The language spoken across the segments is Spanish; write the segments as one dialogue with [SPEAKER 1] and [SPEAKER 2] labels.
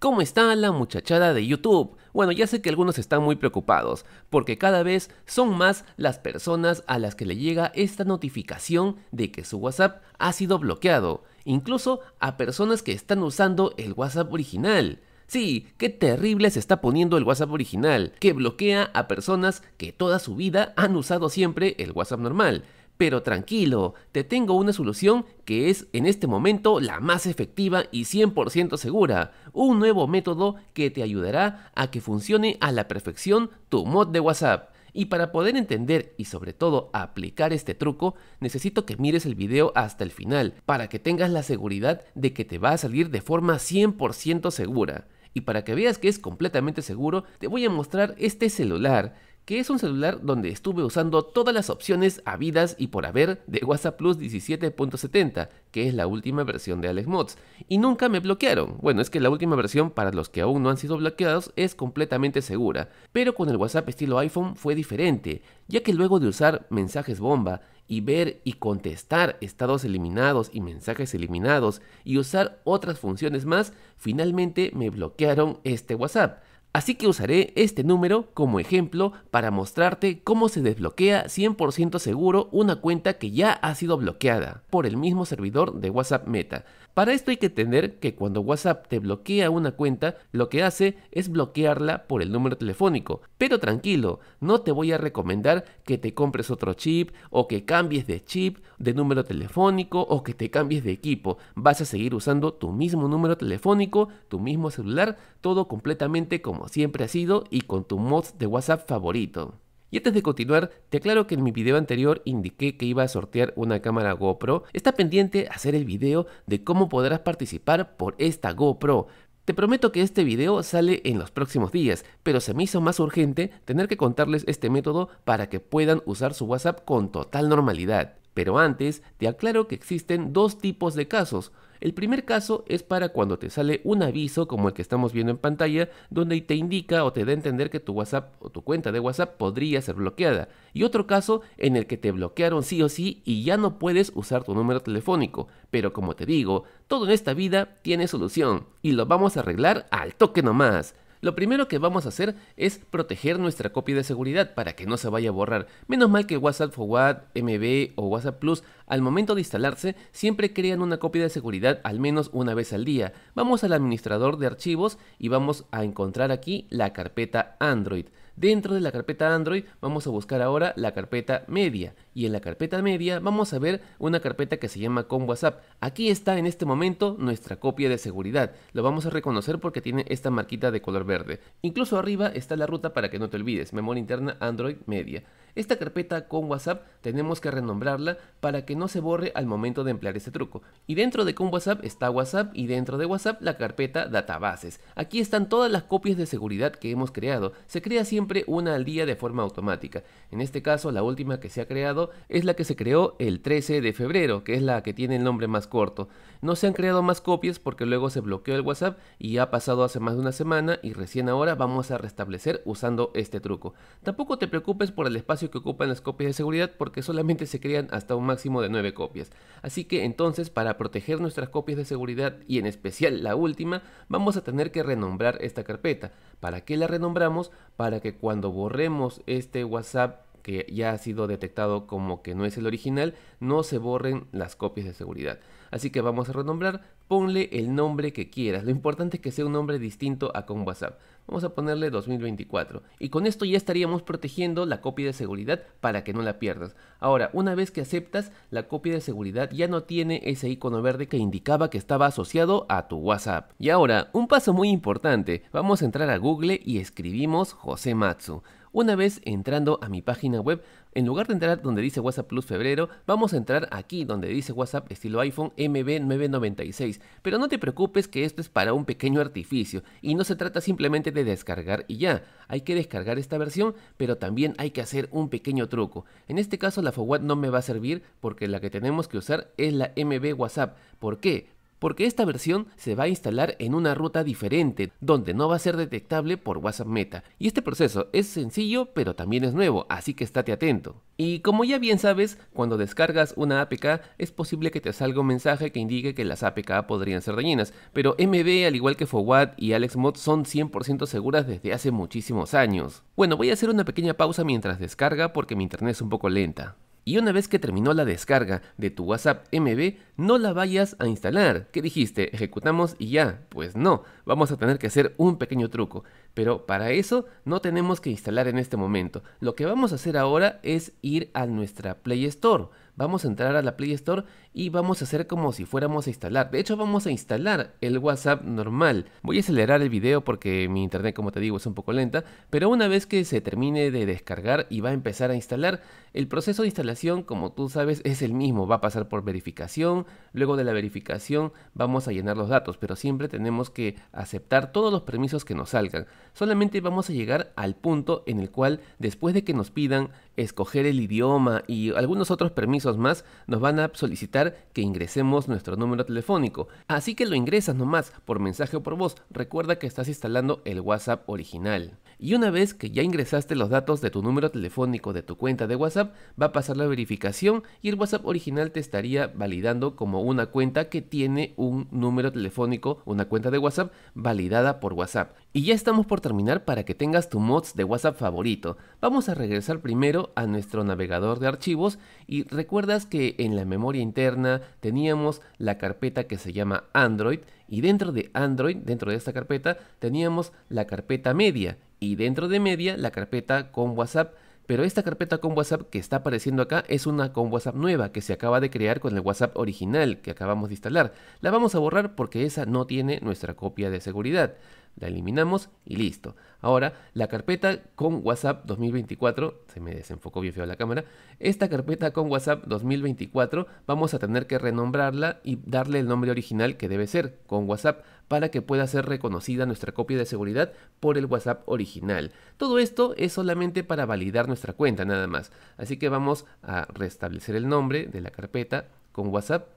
[SPEAKER 1] ¿Cómo está la muchachada de YouTube? Bueno, ya sé que algunos están muy preocupados, porque cada vez son más las personas a las que le llega esta notificación de que su WhatsApp ha sido bloqueado, incluso a personas que están usando el WhatsApp original. Sí, qué terrible se está poniendo el WhatsApp original, que bloquea a personas que toda su vida han usado siempre el WhatsApp normal. Pero tranquilo, te tengo una solución que es en este momento la más efectiva y 100% segura. Un nuevo método que te ayudará a que funcione a la perfección tu mod de WhatsApp. Y para poder entender y sobre todo aplicar este truco, necesito que mires el video hasta el final para que tengas la seguridad de que te va a salir de forma 100% segura. Y para que veas que es completamente seguro, te voy a mostrar este celular que es un celular donde estuve usando todas las opciones habidas y por haber de WhatsApp Plus 17.70, que es la última versión de Alex Mods, y nunca me bloquearon. Bueno, es que la última versión para los que aún no han sido bloqueados es completamente segura, pero con el WhatsApp estilo iPhone fue diferente, ya que luego de usar mensajes bomba y ver y contestar estados eliminados y mensajes eliminados y usar otras funciones más, finalmente me bloquearon este WhatsApp. Así que usaré este número como ejemplo para mostrarte cómo se desbloquea 100% seguro una cuenta que ya ha sido bloqueada por el mismo servidor de WhatsApp Meta. Para esto hay que entender que cuando WhatsApp te bloquea una cuenta, lo que hace es bloquearla por el número telefónico. Pero tranquilo, no te voy a recomendar que te compres otro chip o que cambies de chip, de número telefónico o que te cambies de equipo. Vas a seguir usando tu mismo número telefónico, tu mismo celular, todo completamente como siempre ha sido y con tu mod de WhatsApp favorito. Y antes de continuar, te aclaro que en mi video anterior indiqué que iba a sortear una cámara GoPro. Está pendiente hacer el video de cómo podrás participar por esta GoPro. Te prometo que este video sale en los próximos días, pero se me hizo más urgente tener que contarles este método para que puedan usar su WhatsApp con total normalidad. Pero antes, te aclaro que existen dos tipos de casos. El primer caso es para cuando te sale un aviso como el que estamos viendo en pantalla, donde te indica o te da a entender que tu WhatsApp o tu cuenta de WhatsApp podría ser bloqueada. Y otro caso en el que te bloquearon sí o sí y ya no puedes usar tu número telefónico. Pero como te digo, todo en esta vida tiene solución y lo vamos a arreglar al toque nomás. Lo primero que vamos a hacer es proteger nuestra copia de seguridad para que no se vaya a borrar. Menos mal que WhatsApp for What, MB o WhatsApp Plus al momento de instalarse, siempre crean una copia de seguridad al menos una vez al día. Vamos al administrador de archivos y vamos a encontrar aquí la carpeta Android. Dentro de la carpeta Android vamos a buscar ahora la carpeta media y en la carpeta media vamos a ver una carpeta que se llama con WhatsApp. Aquí está en este momento nuestra copia de seguridad. Lo vamos a reconocer porque tiene esta marquita de color verde. Incluso arriba está la ruta para que no te olvides, memoria interna Android media. Esta carpeta con WhatsApp tenemos que renombrarla para que no se borre al momento de emplear este truco. Y dentro de con WhatsApp está WhatsApp y dentro de WhatsApp la carpeta databases. Aquí están todas las copias de seguridad que hemos creado. Se crea siempre una al día de forma automática. En este caso la última que se ha creado es la que se creó el 13 de febrero, que es la que tiene el nombre más corto. No se han creado más copias porque luego se bloqueó el WhatsApp y ha pasado hace más de una semana y recién ahora vamos a restablecer usando este truco. Tampoco te preocupes por el espacio que ocupan las copias de seguridad porque solamente se crean hasta un máximo de 9 copias. Así que entonces para proteger nuestras copias de seguridad y en especial la última, vamos a tener que renombrar esta carpeta. ¿Para qué la renombramos? Para que cuando borremos este WhatsApp que ya ha sido detectado como que no es el original, no se borren las copias de seguridad. Así que vamos a renombrar, ponle el nombre que quieras, lo importante es que sea un nombre distinto a con WhatsApp. Vamos a ponerle 2024. Y con esto ya estaríamos protegiendo la copia de seguridad para que no la pierdas. Ahora, una vez que aceptas, la copia de seguridad ya no tiene ese icono verde que indicaba que estaba asociado a tu WhatsApp. Y ahora, un paso muy importante. Vamos a entrar a Google y escribimos José Matsu. Una vez entrando a mi página web, en lugar de entrar donde dice WhatsApp Plus Febrero, vamos a entrar aquí donde dice WhatsApp estilo iPhone MB996. Pero no te preocupes que esto es para un pequeño artificio y no se trata simplemente de descargar y ya. Hay que descargar esta versión, pero también hay que hacer un pequeño truco. En este caso la FOWAT no me va a servir porque la que tenemos que usar es la MB WhatsApp. ¿Por qué? porque esta versión se va a instalar en una ruta diferente, donde no va a ser detectable por WhatsApp Meta. Y este proceso es sencillo, pero también es nuevo, así que estate atento. Y como ya bien sabes, cuando descargas una APK es posible que te salga un mensaje que indique que las APK podrían ser dañinas, pero MB al igual que Fowad y AlexMod son 100% seguras desde hace muchísimos años. Bueno, voy a hacer una pequeña pausa mientras descarga porque mi internet es un poco lenta. Y una vez que terminó la descarga de tu WhatsApp MB, no la vayas a instalar. ¿Qué dijiste? Ejecutamos y ya. Pues no, vamos a tener que hacer un pequeño truco. Pero para eso no tenemos que instalar en este momento. Lo que vamos a hacer ahora es ir a nuestra Play Store vamos a entrar a la Play Store y vamos a hacer como si fuéramos a instalar. De hecho, vamos a instalar el WhatsApp normal. Voy a acelerar el video porque mi internet, como te digo, es un poco lenta. Pero una vez que se termine de descargar y va a empezar a instalar, el proceso de instalación, como tú sabes, es el mismo. Va a pasar por verificación. Luego de la verificación vamos a llenar los datos, pero siempre tenemos que aceptar todos los permisos que nos salgan. Solamente vamos a llegar al punto en el cual, después de que nos pidan escoger el idioma y algunos otros permisos, más, nos van a solicitar que ingresemos nuestro número telefónico. Así que lo ingresas nomás por mensaje o por voz. Recuerda que estás instalando el WhatsApp original. Y una vez que ya ingresaste los datos de tu número telefónico de tu cuenta de WhatsApp, va a pasar la verificación y el WhatsApp original te estaría validando como una cuenta que tiene un número telefónico, una cuenta de WhatsApp validada por WhatsApp. Y ya estamos por terminar para que tengas tu mods de WhatsApp favorito. Vamos a regresar primero a nuestro navegador de archivos y recuerdas que en la memoria interna teníamos la carpeta que se llama Android y dentro de Android, dentro de esta carpeta, teníamos la carpeta media y dentro de media la carpeta con WhatsApp. Pero esta carpeta con WhatsApp que está apareciendo acá es una con WhatsApp nueva que se acaba de crear con el WhatsApp original que acabamos de instalar. La vamos a borrar porque esa no tiene nuestra copia de seguridad la eliminamos y listo. Ahora, la carpeta con WhatsApp 2024, se me desenfocó bien feo la cámara, esta carpeta con WhatsApp 2024 vamos a tener que renombrarla y darle el nombre original que debe ser, con WhatsApp, para que pueda ser reconocida nuestra copia de seguridad por el WhatsApp original. Todo esto es solamente para validar nuestra cuenta nada más, así que vamos a restablecer el nombre de la carpeta con WhatsApp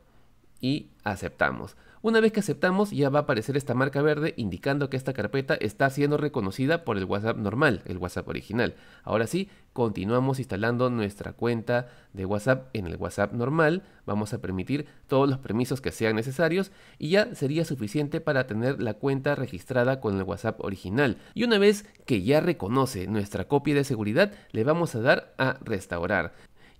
[SPEAKER 1] y aceptamos. Una vez que aceptamos ya va a aparecer esta marca verde indicando que esta carpeta está siendo reconocida por el WhatsApp normal, el WhatsApp original. Ahora sí, continuamos instalando nuestra cuenta de WhatsApp en el WhatsApp normal. Vamos a permitir todos los permisos que sean necesarios y ya sería suficiente para tener la cuenta registrada con el WhatsApp original. Y una vez que ya reconoce nuestra copia de seguridad, le vamos a dar a restaurar.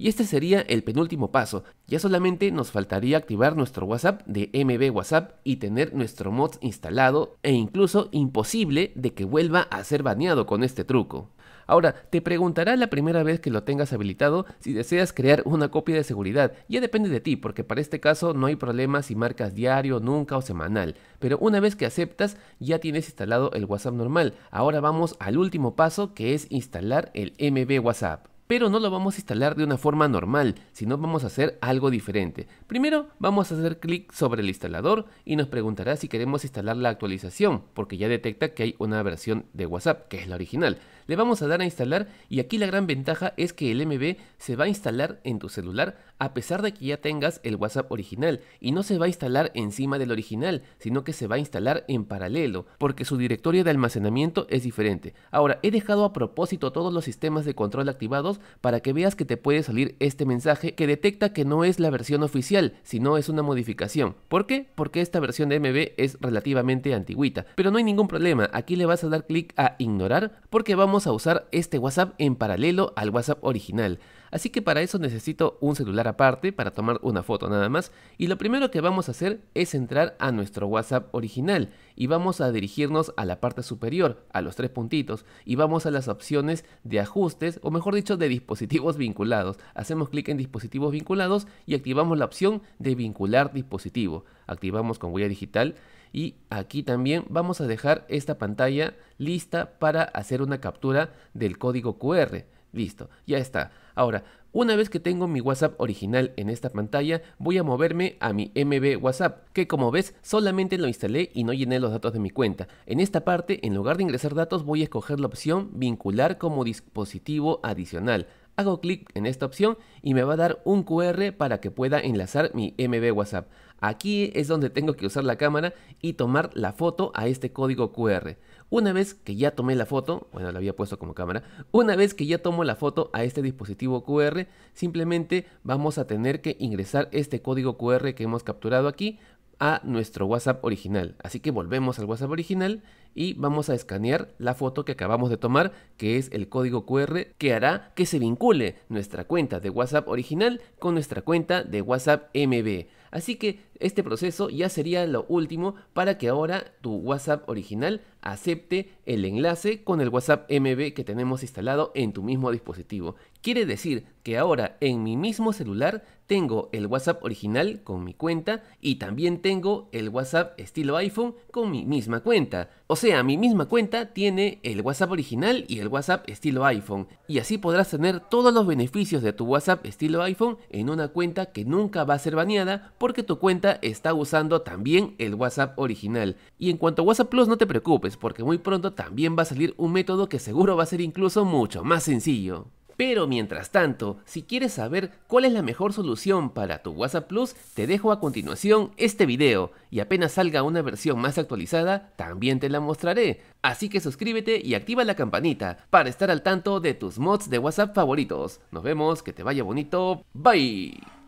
[SPEAKER 1] Y este sería el penúltimo paso, ya solamente nos faltaría activar nuestro WhatsApp de MB WhatsApp y tener nuestro mod instalado e incluso imposible de que vuelva a ser baneado con este truco. Ahora, te preguntará la primera vez que lo tengas habilitado si deseas crear una copia de seguridad. Ya depende de ti, porque para este caso no hay problema si marcas diario, nunca o semanal. Pero una vez que aceptas, ya tienes instalado el WhatsApp normal. Ahora vamos al último paso que es instalar el MB WhatsApp pero no lo vamos a instalar de una forma normal, sino vamos a hacer algo diferente. Primero vamos a hacer clic sobre el instalador y nos preguntará si queremos instalar la actualización, porque ya detecta que hay una versión de WhatsApp, que es la original le vamos a dar a instalar y aquí la gran ventaja es que el MB se va a instalar en tu celular a pesar de que ya tengas el WhatsApp original y no se va a instalar encima del original, sino que se va a instalar en paralelo porque su directorio de almacenamiento es diferente. Ahora, he dejado a propósito todos los sistemas de control activados para que veas que te puede salir este mensaje que detecta que no es la versión oficial, sino es una modificación. ¿Por qué? Porque esta versión de MB es relativamente antigüita pero no hay ningún problema, aquí le vas a dar clic a ignorar porque vamos vamos a usar este WhatsApp en paralelo al WhatsApp original. Así que para eso necesito un celular aparte para tomar una foto nada más. Y lo primero que vamos a hacer es entrar a nuestro WhatsApp original y vamos a dirigirnos a la parte superior, a los tres puntitos, y vamos a las opciones de ajustes o mejor dicho de dispositivos vinculados. Hacemos clic en dispositivos vinculados y activamos la opción de vincular dispositivo. Activamos con huella digital y aquí también vamos a dejar esta pantalla lista para hacer una captura del código QR. Listo, ya está. Ahora, una vez que tengo mi WhatsApp original en esta pantalla, voy a moverme a mi MB WhatsApp, que como ves solamente lo instalé y no llené los datos de mi cuenta. En esta parte, en lugar de ingresar datos, voy a escoger la opción vincular como dispositivo adicional. Hago clic en esta opción y me va a dar un QR para que pueda enlazar mi MB WhatsApp. Aquí es donde tengo que usar la cámara y tomar la foto a este código QR. Una vez que ya tomé la foto, bueno, la había puesto como cámara, una vez que ya tomo la foto a este dispositivo QR, simplemente vamos a tener que ingresar este código QR que hemos capturado aquí a nuestro WhatsApp original. Así que volvemos al WhatsApp original y vamos a escanear la foto que acabamos de tomar, que es el código QR que hará que se vincule nuestra cuenta de WhatsApp original con nuestra cuenta de WhatsApp MB. Así que este proceso ya sería lo último para que ahora tu WhatsApp original acepte el enlace con el WhatsApp MB que tenemos instalado en tu mismo dispositivo. Quiere decir que ahora en mi mismo celular tengo el WhatsApp original con mi cuenta y también tengo el WhatsApp estilo iPhone con mi misma cuenta. O sea, mi misma cuenta tiene el WhatsApp original y el WhatsApp estilo iPhone. Y así podrás tener todos los beneficios de tu WhatsApp estilo iPhone en una cuenta que nunca va a ser baneada porque tu cuenta está usando también el WhatsApp original. Y en cuanto a WhatsApp Plus no te preocupes porque muy pronto también va a salir un método que seguro va a ser incluso mucho más sencillo. Pero mientras tanto, si quieres saber cuál es la mejor solución para tu WhatsApp Plus, te dejo a continuación este video y apenas salga una versión más actualizada, también te la mostraré. Así que suscríbete y activa la campanita para estar al tanto de tus mods de WhatsApp favoritos. Nos vemos, que te vaya bonito, bye.